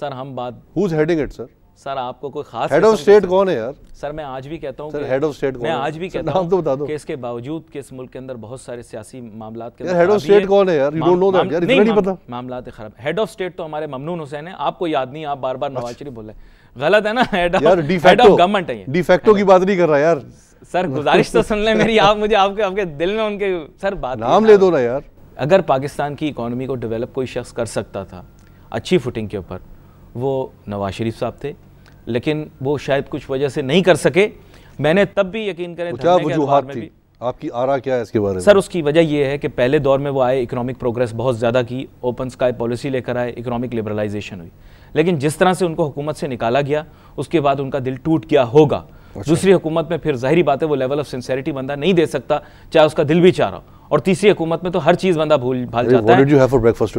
सर हम बात हुडिंग इट सर सर आपको कोई खास हेड ऑफ स्टेट कौन है यार सर मैं आज भी कहता हूँ हेड ऑफ स्टेट मैं आज भी कहता हूँ तो बता दो कि इसके बावजूद कि इस मुल्क के अंदर बहुत सारे सियासी मामला के हेड ऑफ स्टेट कौन है यार यू डोंट नो दैट यार इतना नहीं पता मामला खराब हेड ऑफ स्टेट तो हमारे ममनून हुसैन है आपको याद नहीं आप बार बार अच्छा। नवाज शरीफ बोले गलत है ना head of head of government है डिफेक्टो की बात नहीं कर रहा यार सर गुजारिश तो सुन ले मेरी आप मुझे आपके आपके दिल में उनके सर बात नाम ले दो ना यार अगर पाकिस्तान की इकोनॉमी को डेवलप कोई शख्स कर सकता था अच्छी फुटिंग के ऊपर वो नवाज शरीफ साहब थे लेकिन वो शायद कुछ वजह से नहीं कर सके मैंने तब भी यकीन करें क्या वजूहत थी आपकी आरा क्या है इसके बारे में सर उसकी वजह यह है कि पहले दौर में वो आए इकोनॉमिक प्रोग्रेस बहुत ज़्यादा की ओपन स्काई पॉलिसी लेकर आए इकोनॉमिक लिबरलाइजेशन हुई लेकिन जिस तरह से उनको हुकूमत से निकाला गया उसके बाद उनका दिल टूट गया होगा अच्छा। दूसरी हुकूमत में फिर जाहिर बात है वो लेवल ऑफ सिंसेरिटी बंदा नहीं दे सकता चाहे उसका दिल भी चाह रहा और तीसरी हुकूमत में तो हर चीज़ बंदा भूल भाग जाता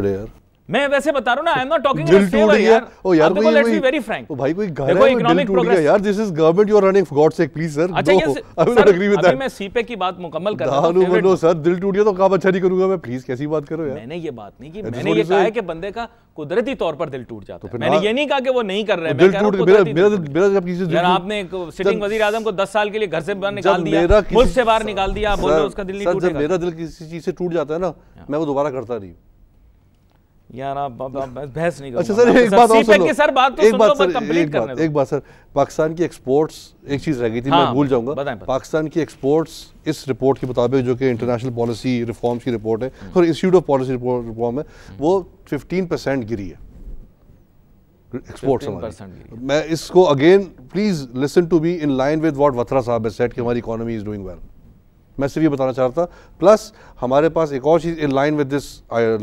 है मैं वैसे बता रहा हूँ ना आई एम नॉट टॉकिंग दिल टूट गया ओ यार कोई लेट्स बी वेरी फ्रैंक ओ भाई कोई घर देखो इकोनॉमिक प्रोग्रेस यार this is government you are running for God sake please sir अच्छा I will not agree with that मैं सीपे e की बात मुकम्मल कर रहा हूं नो सर दिल टूट गया तो काम अच्छा नहीं करूंगा मैं प्लीज कैसी बात करो यार मैंने ये बात नहीं की मैंने ये कहा है कि बंदे का कुदरती तौर पर दिल टूट जाता तो है मैंने ये नहीं कहा कि वो नहीं कर रहे हैं तो दिल टूट मेरा मेरा मेरा जब किसी यार आपने एक सिटिंग वजीर आजम को 10 साल के लिए घर से बाहर निकाल दिया मुल्क से बाहर निकाल दिया बोल रहे उसका दिल नहीं टूटेगा मेरा दिल किसी चीज से टूट जाता है ना हाँ। मैं वो दोबारा करता नहीं यार आप, बहस नहीं अच्छा सर एक बात और सुनो सर बात तो एक बात सर एक बात सर पाकिस्तान की एक्सपोर्ट्स एक चीज़ रह गई थी मैं हाँ, भूल जाऊंगा पाकिस्तान की एक्सपोर्ट्स इस रिपोर्ट के मुताबिक जो कि इंटरनेशनल पॉलिसी रिफॉर्म्स की रिपोर्ट है और इंस्टीट्यूट ऑफ पॉलिसी रिफॉर्म है वो फिफ्टीन परसेंट गिरी है एक्सपोर्ट्स मैं इसको again please listen to be in line with what Watra साहब है सेट कि हमारी इकोनॉमी इज डूइंग वेल मैं सिर्फ ये बताना चाह रहा था प्लस हमारे पास एक और चीज in line with this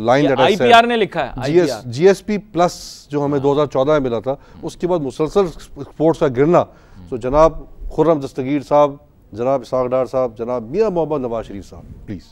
line that IPR ने लिखा है जीएस जीएसपी प्लस जो हमें 2014 हाँ। में मिला था उसके बाद मुसलसल एक्सपोर्ट्स का गिरना तो जनाब खुर्रम दस्तगीर साहब जनाब सागडार साहब जनाब मियाँ मोहम्मद नवाज शरीफ साहब प्लीज़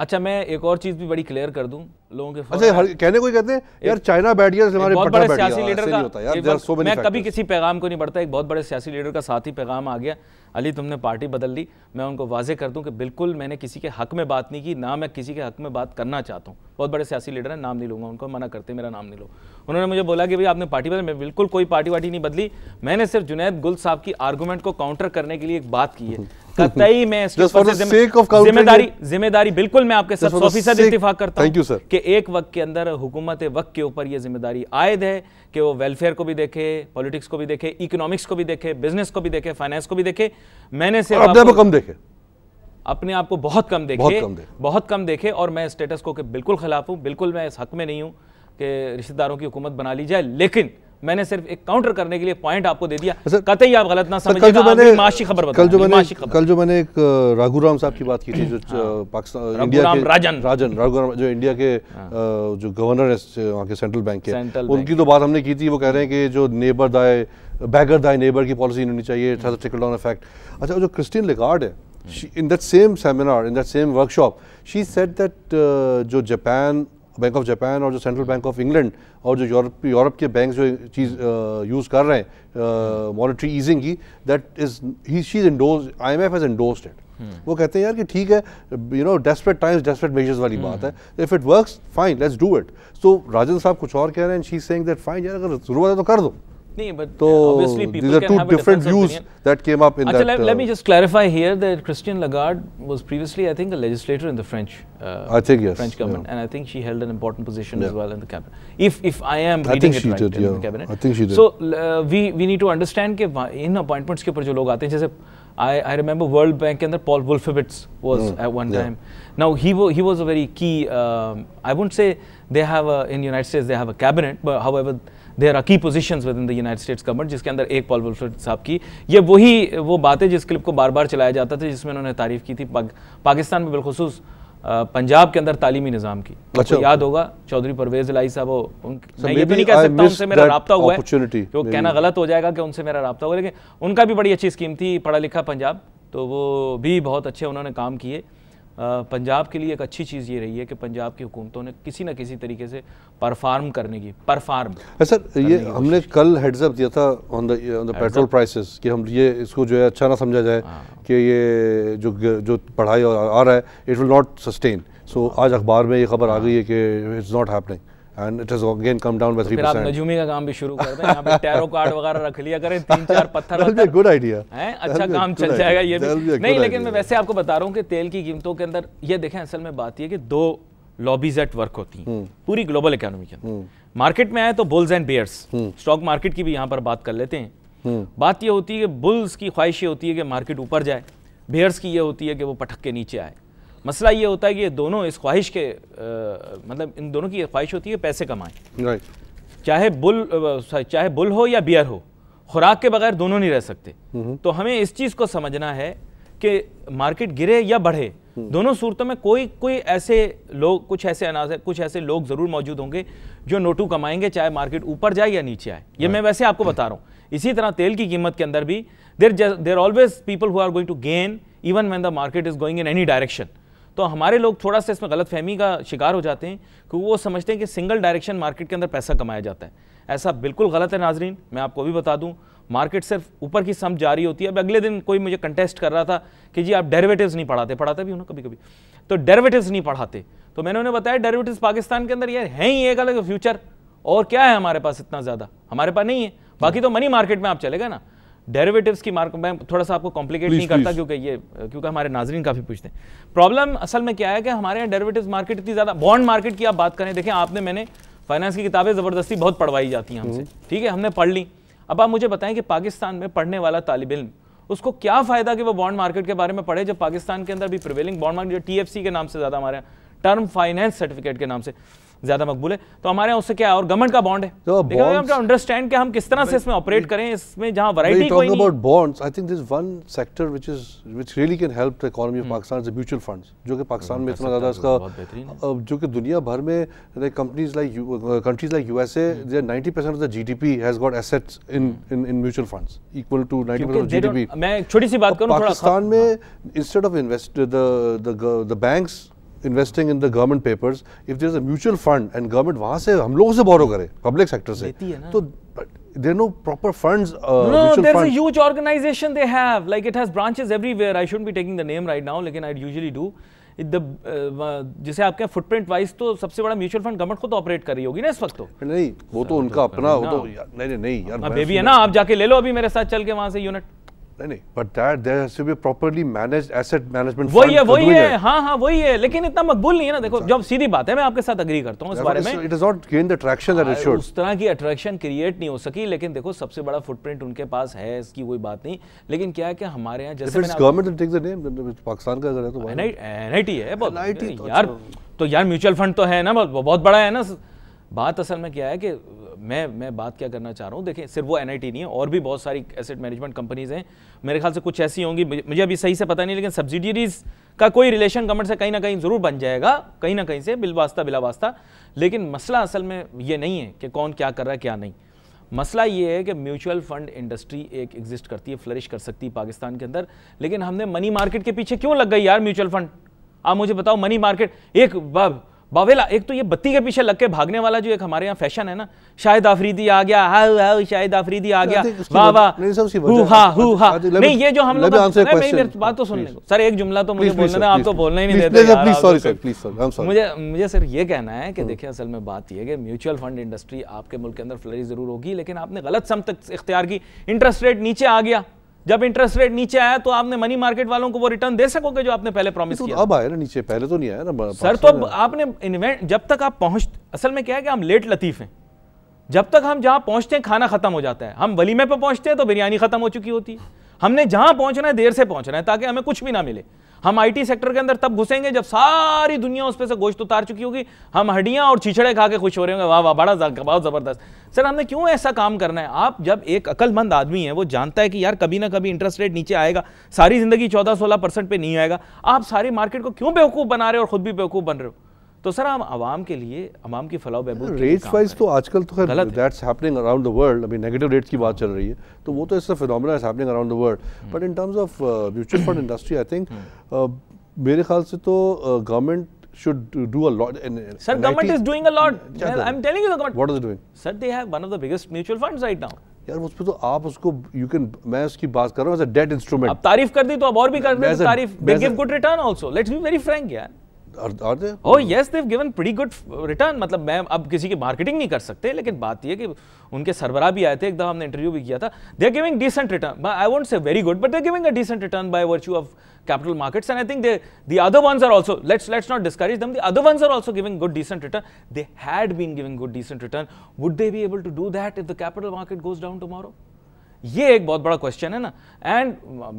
अच्छा मैं एक और चीज़ भी बड़ी क्लियर कर दूँ लोगों के अच्छा हर, कहने को कहते हैं यार चाइना बैठ गया हमारे बहुत बड़े सियासी लीडर का यार सो मैं कभी किसी पैगाम को नहीं बढ़ता एक बहुत बड़े सियासी लीडर का साथ ही पैगाम आ गया अली तुमने पार्टी बदल ली मैं उनको वाजे कर दूं कि बिल्कुल मैंने किसी के हक में बात नहीं की ना मैं किसी के हक में बात करना चाहता हूँ बहुत बड़े सियासी लीडर हैं नाम नहीं लूंगा उनको मना करते मेरा नाम नहीं लो उन्होंने मुझे बोला कि भाई आपने पार्टी बदल मैं बिल्कुल कोई पार्टी वार्टी नहीं बदली मैंने सिर्फ जुनेद गुल साहब की आर्गूमेंट को काउंटर करने के लिए एक बात की है <laughs> कतई मैं जिम्मेदारी जिम्मेदारी बिल्कुल मैं आपके साथ सौ फीसद इतफाक करता हूँ कि एक वक्त के अंदर हुकूमत वक्त के ऊपर ये जिम्मेदारी आयद है कि वो वेलफेयर को भी देखे पॉलिटिक्स को भी देखे इकोनॉमिक्स को भी देखे बिजनेस को भी देखे फाइनेंस को भी देखे मैंने से अपने आप कम देखे अपने आप को बहुत कम देखे बहुत कम देखे, बहुत कम देखे और मैं स्टेटस को के बिल्कुल खिलाफ हूँ बिल्कुल मैं इस हक में नहीं हूँ कि रिश्तेदारों की हुकूमत बना ली जाए लेकिन मैंने सिर्फ एक काउंटर करने के लिए पॉइंट आपको दे दिया कतई आप गलत ना समझिए कल जो मैंने माशी खबर कल जो मैंने कल जो मैंने एक राघुराम साहब की बात की थी जो हाँ। पाकिस्तान इंडिया के राजन राजन राघुराम जो इंडिया के हाँ। जो गवर्नर है वहाँ के सेंट्रल बैंक के उनकी तो बात हमने की थी वो कह रहे हैं कि जो नेबर दाए बैगर दाए नेबर की पॉलिसी होनी चाहिए ट्रिकल डाउन इफेक्ट अच्छा जो क्रिस्टियन लेगार्ड है in that same seminar in that same workshop she said that जो जापान बैंक ऑफ जापान और जो सेंट्रल बैंक ऑफ इंग्लैंड और जो यूरोप यूरोप के बैंक जो चीज़ यूज़ कर रहे हैं मॉनिटरी ईजिंग की that is he she endorse I M F as endorse it वो कहते हैं यार कि ठीक है you know desperate times desperate measures वाली बात है if it works fine let's do it so Rajan साहब कुछ और कह रहे हैं शी सेइंग दैट फाइन यार अगर ज़रूरत है तो कर दो but uh, these are two different views opinion. that came up in Achha, that. Let, uh, let, me uh, just clarify here that Christian Lagarde was previously, I think, a legislator in the French. Uh, I think yes. French government, yeah. and I think she held an important position yeah. as well in the cabinet. If if I am I reading I think it right did, in yeah. the cabinet. I think she did. So uh, we we need to understand that in appointments के ऊपर जो लोग I, I remember World Bank and Paul Wolfowitz was mm. at one yeah. time. Now he was he was a very key. Um, I wouldn't say they have a in United States they have a cabinet, but however there are की position within the United States government जिसके अंदर एक पॉल वुल्फ्रेड साहब की ये वही वो बात है जिस क्लिप को बार बार चलाया जाता था जिसमें उन्होंने तारीफ की थी पाक, पाकिस्तान में बिलखसूस पंजाब के अंदर तालीमी निज़ाम की अच्छा, याद होगा चौधरी परवेज लाई साहब ये तो नहीं कह सकता उनसे मेरा रबता हुआ है तो कहना गलत हो जाएगा कि उनसे मेरा रबता हुआ लेकिन उनका भी बड़ी अच्छी स्कीम थी पढ़ा लिखा पंजाब तो वो भी बहुत अच्छे उन्होंने काम किए पंजाब के लिए एक अच्छी चीज़ ये रही है कि पंजाब की हुकूमतों ने किसी न किसी तरीके से परफार्म करने की परफार्म अच्छा, सर ये हमने कल हेड्सअप दिया था on the on the petrol prices कि हम ये इसको जो है अच्छा ना समझा जाए हाँ। कि ये जो जो पढ़ाई आ रहा है it will not sustain so आज अखबार में ये खबर आ हाँ। गई है कि it's not happening and it has again come down by 3% फिर आप नजूमी का काम भी शुरू कर दें यहां पे टैरो कार्ड वगैरह रख लिया करें तीन चार <laughs> पत्थर रख गुड आईडिया हैं अच्छा काम चल जाएगा ये भी नहीं लेकिन मैं वैसे आपको बता रहा हूं कि तेल की कीमतों के अंदर ये देखें असल में बात यह कि दो लॉबीज एट वर्क होती हैं हम्म। पूरी ग्लोबल इकोनॉमी के अंदर मार्केट हम्म। में आए तो bulls and bears stock market की भी यहां पर बात कर लेते हैं हम्म। बात यह होती है कि बुल्स की ख्वाहिश होती है कि मार्केट ऊपर जाए बेयर्स की ये होती है कि वो पटक के नीचे आए मसला ये होता है कि ये दोनों इस ख्वाहिश के आ, मतलब इन दोनों की ख्वाहिश होती है पैसे कमाएं चाहे बुल चाहे बुल हो या बियर हो खुराक के बगैर दोनों नहीं रह सकते हम्म। तो हमें इस चीज़ को समझना है कि मार्केट गिरे या बढ़े हम्म। दोनों सूरतों में कोई कोई ऐसे लोग कुछ ऐसे अनाज कुछ ऐसे लोग ज़रूर मौजूद होंगे जो नोटू कमाएंगे चाहे मार्केट ऊपर जाए या नीचे आए ये मैं वैसे आपको बता रहा हूँ इसी तरह तेल की कीमत के अंदर भी there there always people who are going to gain even when the market is going in any direction तो हमारे लोग थोड़ा सा इसमें गलत फहमी का शिकार हो जाते हैं कि वो समझते हैं कि सिंगल डायरेक्शन मार्केट के अंदर पैसा कमाया जाता है ऐसा बिल्कुल गलत है नाजरीन मैं आपको भी बता दूँ मार्केट सिर्फ ऊपर की सम जारी होती है अब अगले दिन कोई मुझे कंटेस्ट कर रहा था कि जी आप डेरिवेटिव्स नहीं पढ़ाते पढ़ाते भी हो ना कभी कभी तो डेरिवेटिव्स नहीं पढ़ाते तो मैंने उन्हें बताया डेरिवेटिव्स पाकिस्तान के अंदर ये है ही एक अलग फ्यूचर और क्या है हमारे पास इतना ज़्यादा हमारे पास नहीं है बाकी तो मनी मार्केट में आप चले गए ना डेरिवेटिव्स की मार्क मैं थोड़ा सा आपको कॉम्प्लिकेट नहीं करता क्योंकि ये क्योंकि हमारे नाजरीन काफ़ी पूछते हैं प्रॉब्लम असल में क्या है कि हमारे यहाँ डेरिवेटिव्स मार्केट इतनी ज़्यादा बॉन्ड मार्केट की आप बात करें देखें आपने मैंने फाइनेंस की किताबें ज़बरदस्ती बहुत पढ़वाई जाती हैं हमसे हम्म। ठीक है हमने पढ़ ली अब आप मुझे बताएं कि पाकिस्तान में पढ़ने वाला तालब इन उसको क्या फ़ायदा कि वो बॉन्ड मार्केट के बारे में पढ़े जब पाकिस्तान के अंदर भी प्रिवेलिंग बॉन्ड मार्केट जो टी के नाम से ज़्यादा हमारे टर्म फाइनेंस सर्टिफिकेट के नाम से ज्यादा मकबूल है तो हमारे यहाँ उससे क्या है और गवर्नमेंट का बॉन्ड है तो अंडरस्टैंड हम किस तरह से इसमें ऑपरेट करें इसमें जहाँ वैरायटी म्यूचुअल फंड्स जो कि पाकिस्तान hmm, में इतना ज्यादा तो इसका जो कि दुनिया भर में companies like countries like USA there 90% of the GDP has got assets in in in mutual funds equal to 90% of GDP मैं छोटी सी बात करूं पाकिस्तान में instead of invest the banks investing in the government papers if there is a mutual fund and government वहां से हम लोगों से बोरो करे पब्लिक सेक्टर से तो there no proper funds. Uh, no, there's fund. a huge organization they have. Like it has branches everywhere. I shouldn't be taking the name right now, लेकिन I usually do. The, uh, जिसे आपके फुटप्रिंट वाइज तो सबसे बड़ा म्यूचुअल फंड गवर्नमेंट खुद ऑपरेट कर रही होगी ना इस वक्त तो नहीं वो तो उनका तो अपना वो तो नहीं नहीं यार बेबी है ना आप जाके ले लो अभी मेरे साथ चल के वहां से यूनिट नहीं but that there has to be properly managed asset management वही है वही है हां हां हाँ, वही है लेकिन इतना मकबूल नहीं है ना देखो जब सीधी बात है मैं आपके साथ एग्री करता हूं इस बारे में it is not gain the attraction that it should उस तरह की अट्रैक्शन क्रिएट नहीं हो सकी लेकिन देखो सबसे बड़ा फुटप्रिंट उनके पास है इसकी कोई बात नहीं लेकिन क्या है कि हमारे यहां जैसे government take the name Pakistan का अगर तो है तो एनआईटी है यार तो यार म्यूचुअल अच्छा। तो फंड तो है ना बहुत बड़ा है ना बात असल में क्या है कि मैं मैं बात क्या करना चाह रहा हूँ देखें सिर्फ वो एन नहीं है और भी बहुत सारी एसेट मैनेजमेंट कंपनीज़ हैं मेरे ख्याल से कुछ ऐसी होंगी मुझे अभी सही से पता नहीं लेकिन सब्सिडीज का कोई रिलेशन गवर्नमेंट से कहीं ना कहीं ज़रूर बन जाएगा कहीं ना कहीं से बिला वास्ता लेकिन मसला असल में ये नहीं है कि कौन क्या कर रहा है क्या नहीं मसला ये है कि म्यूचुअल फंड इंडस्ट्री एक एग्जिस्ट करती है फ्लरिश कर सकती है पाकिस्तान के अंदर लेकिन हमने मनी मार्केट के पीछे क्यों लग गई यार म्यूचुअल फंड आप मुझे बताओ मनी मार्केट एक बाब बावेला एक तो ये बत्ती के पीछे लग के भागने वाला जो एक हमारे यहाँ फैशन है ना शाहिद आफरीदी आ गया हाँ हाँ, हाँ शाहिद आफरीदी आ तो गया वाह वाह हु हा हु हा नहीं ये जो हम लोग तो बात तो सुनने को सर एक जुमला तो मुझे बोलना है आप तो बोलना ही नहीं देते तो मुझे मुझे सर ये कहना है कि hmm. देखिए असल में बात यह है म्यूचुअल फंड इंडस्ट्री आपके मुल्क के अंदर फ्लरी जरूर होगी लेकिन आपने गलत समत इख्तियार की इंटरेस्ट रेट नीचे आ गया जब इंटरेस्ट रेट नीचे आया तो आपने मनी मार्केट वालों को वो रिटर्न दे सकोगे जो आपने पहले प्रॉमिस तो किया अब आया ना नीचे पहले तो नहीं आया ना सर तो अब आपने इन्वेंट जब तक आप पहुंच असल में क्या है कि हम लेट लतीफ हैं जब तक हम जहां पहुंचते हैं खाना खत्म हो जाता है हम वलीमे पे पहुंचते हैं तो बिरयानी खत्म हो चुकी होती है हमने जहां पहुंचना है देर से पहुंचना है ताकि हमें कुछ भी ना मिले हम आईटी सेक्टर के अंदर तब घुसेंगे जब सारी दुनिया उस पर से गोश्त उतार चुकी होगी हम हड्डियां और छिछड़े खा के खुश हो रहे होंगे वाह वाह बड़ा बहुत ज़बरदस्त सर हमने क्यों ऐसा काम करना है आप जब एक अकलमंद आदमी है वो जानता है कि यार कभी ना कभी इंटरेस्ट रेट नीचे आएगा सारी ज़िंदगी चौदह सोलह परसेंट पर नहीं आएगा आप सारी मार्केट को क्यों बेवकूफ़ बना रहे हो और ख़ुद भी बेवकूफ़ बन रहे हो तो सर आम आवाम के लिए आवाम की फलाह बहबूद रेट्स वाइज तो आजकल तो खैर that's happening around the world अभी नेगेटिव रेट्स की बात चल रही है तो वो तो इससे phenomena is happening around the world but in terms of mutual fund industry I think मेरे ख्याल से तो government uh, should do a lot. In, sir in government IT. is doing a lot. yeah, I'm telling you the government. What is it doing? Sir, they have one of the biggest mutual funds right now. यार उस पर तो आप उसको यू कैन मैं उसकी बात कर रहा हूँ एज अ डेट इंस्ट्रूमेंट आप तारीफ कर दी तो आप और भी कर रहे हो तो तारीफ they give good return also let's be very frank यार की मार्केटिंग नहीं कर सकते लेकिन बात यह कि उनके सरबरा भी आए थे एकदम हमने इंटरव्यू भी किया था they giving decent return I won't say very good but they're giving decent return by virtue of capital markets and I think they the other ones are also let's let's not discourage them the other ones are also giving good decent return they had been giving good decent return would they be able to do that if the capital market goes down tomorrow ये एक बहुत बड़ा क्वेश्चन है ना एंड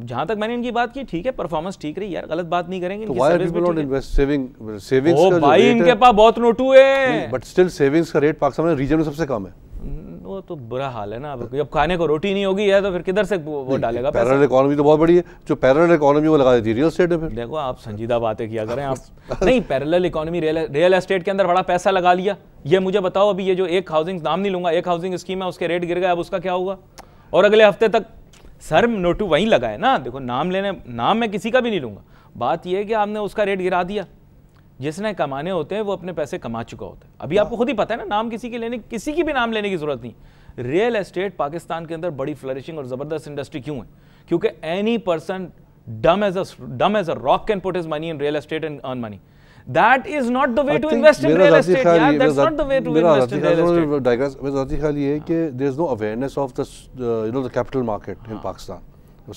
जहां तक मैंने इनकी बात की ठीक है परफॉर्मेंस ठीक रही यार गलत बात नहीं करेंगे तो इनके पास बहुत नोटू है बट स्टिल सेविंग्स का रेट पाकिस्तान में रीजन में सबसे कम है वो तो बुरा हाल है ना अब जब खाने को रोटी नहीं होगी है तो फिर किधर से वो, डालेगा पैरल इकोनॉमी तो बहुत बड़ी है जो पैरल इकोनॉमी वो लगा देती है रियल एस्टेट में देखो आप संजीदा बातें किया करें आप <laughs> नहीं पैरल इकोनॉमी रियल एस्टेट के अंदर बड़ा पैसा लगा लिया ये मुझे बताओ अभी ये जो एक हाउसिंग नाम नहीं लूंगा एक हाउसिंग स्कीम है उसके रेट गिर गया अब उसका क्या होगा और अगले हफ्ते तक सर नोटू वहीं लगाए ना देखो नाम लेने नाम मैं किसी का भी नहीं लूँगा बात यह है कि आपने उसका रेट गिरा दिया जिसने कमाने होते हैं वो अपने पैसे कमा चुका होता है अभी हाँ। आपको खुद ही पता है ना नाम किसी के लेने किसी की भी नाम लेने की जरूरत नहीं रियल एस्टेट पाकिस्तान के अंदर बड़ी फ्लरिशिंग और ज़बरदस्त इंडस्ट्री क्यों है क्योंकि any person dumb as a dumb as a rock can put his money in real estate and earn money That is not the way I to invest in real estate. Yeah, that's not the way to invest in real estate. Digress. मेरा zati khali ये है कि there is no awareness of the uh, you know the capital market in Pakistan.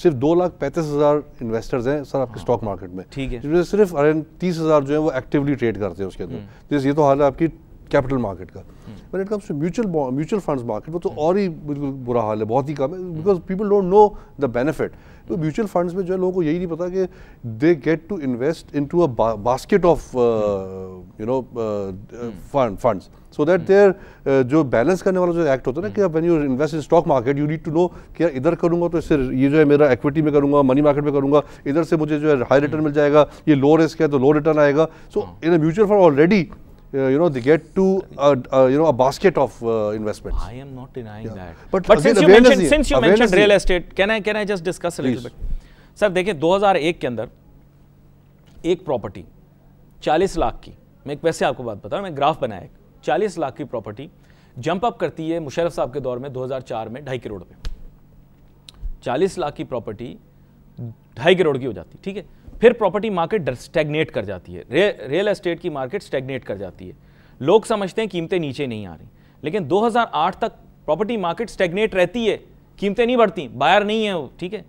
सिर्फ दो लाख पैंतीस हज़ार इन्वेस्टर्स हैं सर आपके स्टॉक मार्केट में ठीक है सिर्फ अरे तीस हज़ार जो है वो एक्टिवली ट्रेड करते हैं उसके अंदर ये तो हाल है आपकी कैपिटल मार्केट का when it comes to mutual mutual funds market वो तो और ही बिल्कुल बुरा हाल है बहुत ही कम है because people don't know the benefit तो म्यूचुअल फंड्स में जो है लोगों को यही नहीं पता कि they get to invest in to a basket of you know fund funds so that there जो बैलेंस करने वाला जो एक्ट होता है ना कि when you invest in stock market you need to know कि इधर करूंगा तो इससे ये जो है मेरा इक्विटी में करूंगा मनी मार्केट में करूंगा इधर से मुझे जो है हाई रिटर्न मिल जाएगा ये लो रिस्क है तो लो रिटर्न आएगा so in mutual fund already uh, you know they get to uh, uh, you know a basket of uh, investments. I am not denying yeah. that. But, but since, you mentioned, since you mentioned real estate, can I can I just discuss a Please. little bit? Sir देखिए 2001 के अंदर एक प्रॉपर्टी 40 लाख की मैं एक वैसे आपको बात बता रहा मैं ग्राफ बनाया एक 40 लाख की प्रॉपर्टी जंप अप करती है मुशरफ साहब के दौर में 2004 में ढाई करोड़ पे 40 लाख की प्रॉपर्टी ढाई करोड़ की हो जाती ठीक है फिर प्रॉपर्टी मार्केट स्टेगनेट कर जाती है रियल एस्टेट की मार्केट स्टेगनेट कर जाती है लोग समझते हैं कीमतें नीचे नहीं आ रही लेकिन 2008 तक प्रॉपर्टी मार्केट स्टेगनेट रहती है कीमतें नहीं बढ़ती बायर नहीं है वो ठीक है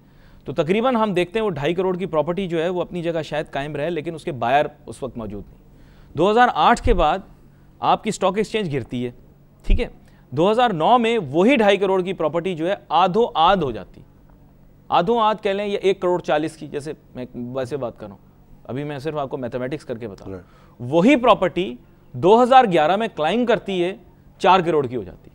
तो तकरीबन हम देखते हैं वो ढाई करोड़ की प्रॉपर्टी जो है वो अपनी जगह शायद कायम रहे लेकिन उसके बायर उस वक्त मौजूद नहीं दो के बाद आपकी स्टॉक एक्सचेंज गिरती है ठीक है 2009 में वही ढाई करोड़ की प्रॉपर्टी जो है आधो आध हो जाती आधों आध कह लें या एक करोड़ चालीस की जैसे मैं वैसे बात कर रहा हूँ अभी मैं सिर्फ आपको मैथमेटिक्स करके बता रहा हूँ वही प्रॉपर्टी 2011 में क्लाइम करती है चार करोड़ की हो जाती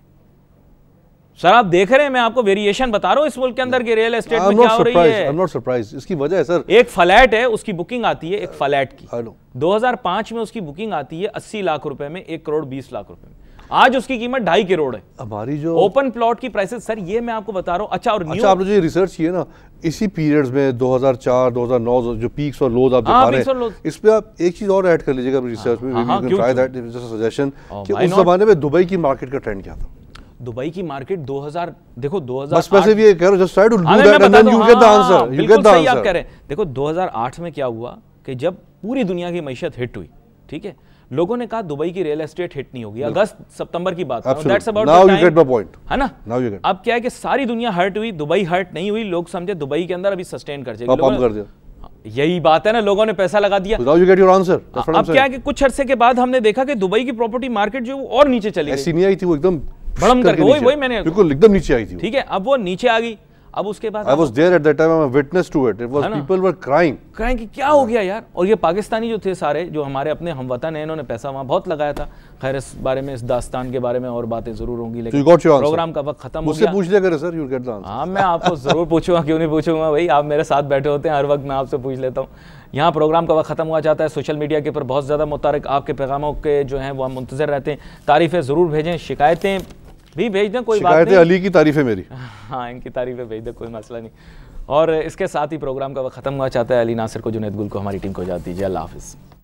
सर आप देख रहे हैं मैं आपको वेरिएशन बता रहा हूँ इस मुल्क के अंदर के रियल एस्टेट में क्या हो रही है I'm not surprised. इसकी वजह है सर एक फ्लैट है उसकी बुकिंग आती है एक फ्लैट की 2005 में उसकी बुकिंग आती है अस्सी लाख रुपए में एक करोड़ बीस लाख रुपए में आज उसकी कीमत ढाई करोड़ है हमारी जो ओपन प्लॉट की प्राइसेस सर ये मैं आपको बता रहा हूँ अच्छा और अच्छा आपने जो रिसर्च की ना इसी पीरियड्स में 2004 2009 जो पीक्स और लोज आप हाँ, दिखा रहे हैं इस पे आप एक चीज और ऐड कर लीजिएगा रिसर्च में ट्राई दैट सजेशन कि उस जमाने में दुबई की मार्केट का ट्रेंड क्या था दुबई की मार्केट 2000 देखो 2008 बस वैसे भी ये कह रहा just try to do that and then you get the answer you get the answer आप कह रहे हैं देखो 2008 में क्या हुआ कि जब पूरी दुनिया की मैशत हिट हुई ठीक है लोगों ने कहा दुबई की रियल एस्टेट हिट नहीं होगी अगस्त सितंबर की बात अबाउट है ना अब क्या है कि सारी दुनिया हर्ट हुई दुबई हर्ट नहीं हुई लोग समझे दुबई के अंदर अभी सस्टेन कर जाएगी यही बात है ना लोगों ने पैसा लगा दिया so अब क्या है कि कुछ अरसे के बाद हमने देखा कि दुबई की प्रॉपर्टी मार्केट जो और नीचे चली गई आई थी वो एकदम बड़म करके वही वही मैंने बिल्कुल एकदम नीचे आई थी ठीक है अब वो नीचे आ गई अब उसके बाद I was there at that time I am witness to it it was people were crying crying कि क्या हो गया यार और ये पाकिस्तानी जो थे सारे जो हमारे अपने हमवतन हैं इन्होंने पैसा वहाँ बहुत लगाया था खैर इस बारे में इस दास्तान के बारे में और बातें जरूर होंगी लेकिन प्रोग्राम का वक्त खत्म हो गया पूछ लिया sir you get the answer हां मैं आपको जरूर पूछूंगा क्यों नहीं पूछूंगा भाई आप मेरे साथ बैठे होते हैं हर वक्त मैं आपसे पूछ लेता हूँ यहाँ प्रोग्राम का वक्त ख़त्म हुआ जाता है सोशल मीडिया के ऊपर बहुत ज़्यादा मुतारक आपके पैगामों के जो हैं वो हम मुंतज़र रहते हैं तारीफ़ें ज़रूर भेजें शिकायतें भी भेज दें कोई बात नहीं अली की तारीफ है मेरी <laughs> हाँ इनकी तारीफ भेज दें कोई मसला नहीं और इसके साथ ही प्रोग्राम का वह ख़त्म हुआ चाहता है अली नासिर को जुनेद गुल को हमारी टीम को जाती दीजिए अल्लाह हाफिज़